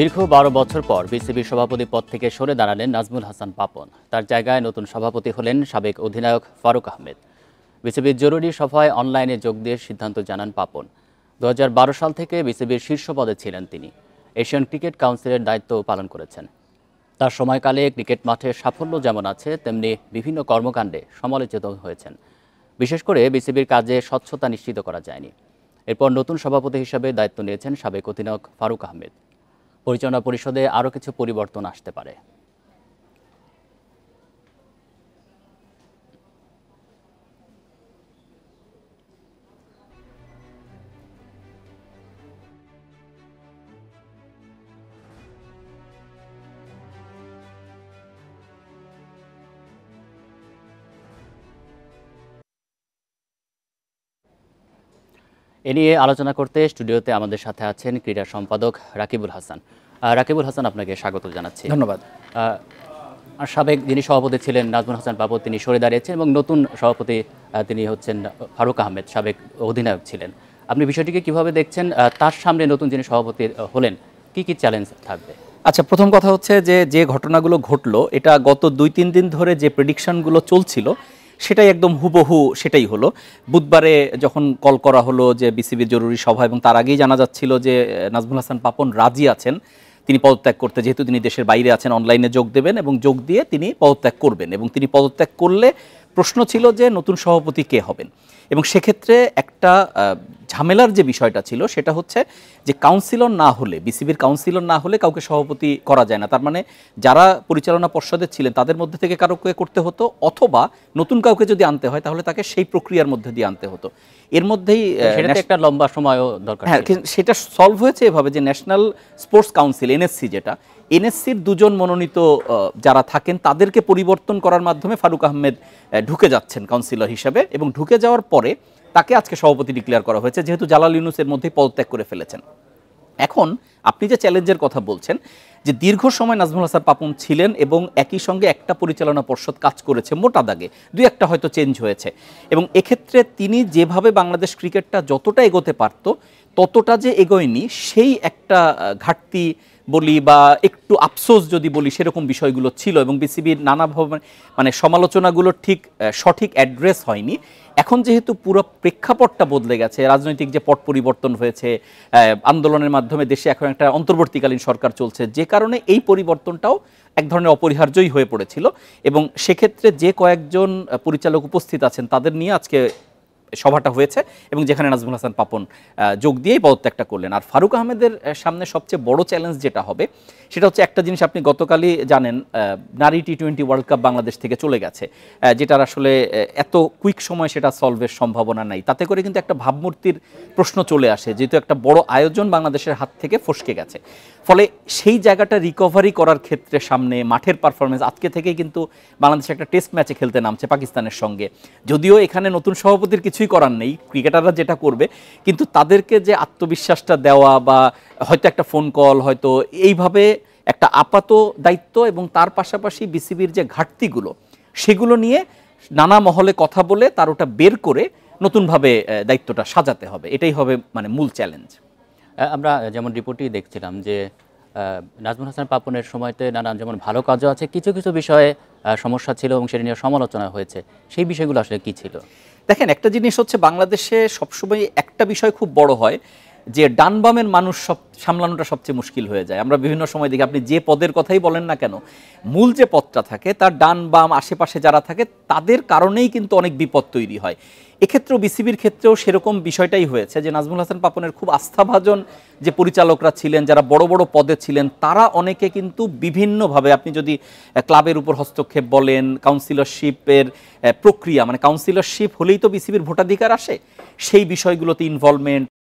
দীর্ঘ বারো বছর পর বিসিবি সভাপতি পদ থেকে সরে দাঁড়ালেন নাজমুল হাসান পাপন তার জায়গায় নতুন সভাপতি হলেন সাবেক অধিনায়ক ফারুক আহমেদ বিসিবির জরুরি সভায় অনলাইনে যোগ দিয়ে সিদ্ধান্ত জানান পাপন দু সাল থেকে বিসিবির শীর্ষ পদে ছিলেন তিনি এশিয়ান ক্রিকেট কাউন্সিলের দায়িত্ব পালন করেছেন তার সময়কালে ক্রিকেট মাঠে সাফল্য যেমন আছে তেমনি বিভিন্ন কর্মকাণ্ডে সমালোচিত হয়েছেন বিশেষ করে বিসিবির কাজে স্বচ্ছতা নিশ্চিত করা যায়নি এরপর নতুন সভাপতি হিসাবে দায়িত্ব নিয়েছেন সাবেক অধিনায়ক ফারুক আহমেদ পরিচালনা পরিষদে আরও কিছু পরিবর্তন আসতে পারে এ নিয়ে আলোচনা করতে স্টুডিওতে আমাদের সাথে আছেন ক্রীড়া সম্পাদক রাকিবুল হাসান রাকিবুল হাসান আপনাকে স্বাগত জানাচ্ছি ধন্যবাদ সাবেক যিনি সভাপতি ছিলেন নাজমুল হাসান বাবু তিনি সরে দাঁড়িয়েছেন এবং নতুন সভাপতি তিনি হচ্ছেন ফারুক আহমেদ সাবেক অধিনায়ক ছিলেন আপনি বিষয়টিকে কিভাবে দেখছেন তার সামনে নতুন যিনি সভাপতি হলেন কি কি চ্যালেঞ্জ থাকবে আচ্ছা প্রথম কথা হচ্ছে যে যে ঘটনাগুলো ঘটলো এটা গত দুই তিন দিন ধরে যে প্রেডিকশনগুলো চলছিল সেটাই একদম হুবহু সেটাই হলো বুধবারে যখন কল করা হলো যে বিসিবির জরুরি সভা এবং তার আগেই জানা যাচ্ছিল যে নাজমুল হাসান পাপন রাজি আছেন তিনি পদত্যাগ করতে যেহেতু তিনি দেশের বাইরে আছেন অনলাইনে যোগ দেবেন এবং যোগ দিয়ে তিনি পদত্যাগ করবেন এবং তিনি পদত্যাগ করলে প্রশ্ন ছিল যে নতুন সভাপতি কে হবেন এবং সেক্ষেত্রে একটা ঝামেলার যে বিষয়টা ছিল সেটা হচ্ছে যে কাউন্সিলর না হলে বিসিবির কাউন্সিলর না হলে কাউকে সভাপতি করা যায় না তার মানে যারা পরিচালনা পর্ষদে ছিলেন তাদের মধ্যে থেকে কারোকে করতে হতো অথবা নতুন কাউকে যদি আনতে হয় তাহলে তাকে সেই প্রক্রিয়ার মধ্যে দিয়ে আনতে হতো এর মধ্যেই একটা লম্বা সময়ও দরকার হ্যাঁ সেটা সলভ হয়েছে এভাবে যে ন্যাশনাল স্পোর্টস কাউন্সিল এনএসসি যেটা এনএসসির দুজন মনোনীত যারা থাকেন তাদেরকে পরিবর্তন করার মাধ্যমে ফারুক আহমেদ ঢুকে যাচ্ছেন কাউন্সিলর হিসাবে এবং ঢুকে যাওয়ার পরে তাকে আজকে সভাপতি ডিক্লেয়ার করা হয়েছে যেহেতু জালাল ইউনুসের মধ্যে মধ্যেই পদত্যাগ করে ফেলেছেন এখন আপনি যে চ্যালেঞ্জের কথা বলছেন যে দীর্ঘ সময় নাজমুল হাসান পাপন ছিলেন এবং একই সঙ্গে একটা পরিচালনা পর্ষদ কাজ করেছে মোটা দাগে দুই একটা হয়তো চেঞ্জ হয়েছে এবং এক্ষেত্রে তিনি যেভাবে বাংলাদেশ ক্রিকেটটা যতটা এগোতে পারতো ততটা যে এগোয়নি সেই একটা ঘাটতি বলি বা একটু আফসোস যদি বলি সেরকম বিষয়গুলো ছিল এবং বিসিবির নানাভাবে মানে সমালোচনাগুলো ঠিক সঠিক অ্যাড্রেস হয়নি এখন যেহেতু পুরো প্রেক্ষাপটটা বদলে গেছে রাজনৈতিক যে পট পরিবর্তন হয়েছে আন্দোলনের মাধ্যমে দেশে এখন একটা অন্তর্বর্তীকালীন সরকার চলছে যে কারণে এই পরিবর্তনটাও এক ধরনের অপরিহার্যই হয়ে পড়েছিল এবং সেক্ষেত্রে যে কয়েকজন পরিচালক উপস্থিত আছেন তাদের নিয়ে আজকে সভাটা হয়েছে এবং যেখানে নাজমুল হাসান পাপন যোগ দিয়েই পদত্যাগটা করলেন আর ফারুক আহমেদের সামনে সবচেয়ে বড় চ্যালেঞ্জ যেটা হবে সেটা হচ্ছে একটা জিনিস আপনি গতকালই জানেন নারী T twenty world cup Bangladesh থেকে চলে গেছে যেটার আসলে এত কুইক সময় সেটা সলভের সম্ভাবনা নাই তাতে করে কিন্তু একটা ভাবমূর্তির প্রশ্ন চলে আসে যেহেতু একটা বড় আয়োজন বাংলাদেশের হাত থেকে ফসকে গেছে ফলে সেই জায়গাটা রিকভারি করার ক্ষেত্রে সামনে মাঠের পারফরমেন্স আজকে থেকেই কিন্তু বাংলাদেশ একটা টেস্ট ম্যাচে খেলতে নামছে পাকিস্তানের সঙ্গে যদিও এখানে নতুন সভাপতির কিছু কিছুই করার নেই ক্রিকেটাররা যেটা করবে কিন্তু তাদেরকে যে আত্মবিশ্বাসটা দেওয়া বা হয়তো একটা ফোন কল হয়তো এইভাবে একটা আপাত দায়িত্ব এবং তার পাশাপাশি বিসিবির যে ঘাটতিগুলো সেগুলো নিয়ে নানা মহলে কথা বলে তার ওটা বের করে নতুনভাবে দায়িত্বটা সাজাতে হবে এটাই হবে মানে মূল চ্যালেঞ্জ আমরা যেমন রিপোর্টেই দেখছিলাম যে নাজমুল হাসান পাপনের সময়তে নানান যেমন ভালো কাজও আছে কিছু কিছু বিষয়ে সমস্যা ছিল এবং সেটা নিয়ে সমালোচনা হয়েছে সেই বিষয়গুলো আসলে কি ছিল দেখেন একটা জিনিস হচ্ছে বাংলাদেশে সবসময় একটা বিষয় খুব বড় হয় যে ডান বামের মানুষ সব সামলানোটা সবচেয়ে মুশকিল হয়ে যায় আমরা বিভিন্ন সময় দেখি আপনি যে পদের কথাই বলেন না কেন মূল যে পদটা থাকে তার ডান বাম আশেপাশে যারা থাকে তাদের কারণেই কিন্তু অনেক বিপদ তৈরি হয় এক্ষেত্রেও বিসিবির ক্ষেত্রেও সেরকম বিষয়টাই হয়েছে যে নাজমুল হাসান পাপনের খুব আস্থাভাজন যে পরিচালকরা ছিলেন যারা বড় বড় পদে ছিলেন তারা অনেকে কিন্তু বিভিন্নভাবে আপনি যদি ক্লাবের উপর হস্তক্ষেপ বলেন কাউন্সিলরশিপের প্রক্রিয়া মানে কাউন্সিলরশিপ হলেই তো বিসিবির ভোটাধিকার আসে সেই বিষয়গুলোতে ইনভলভমেন্ট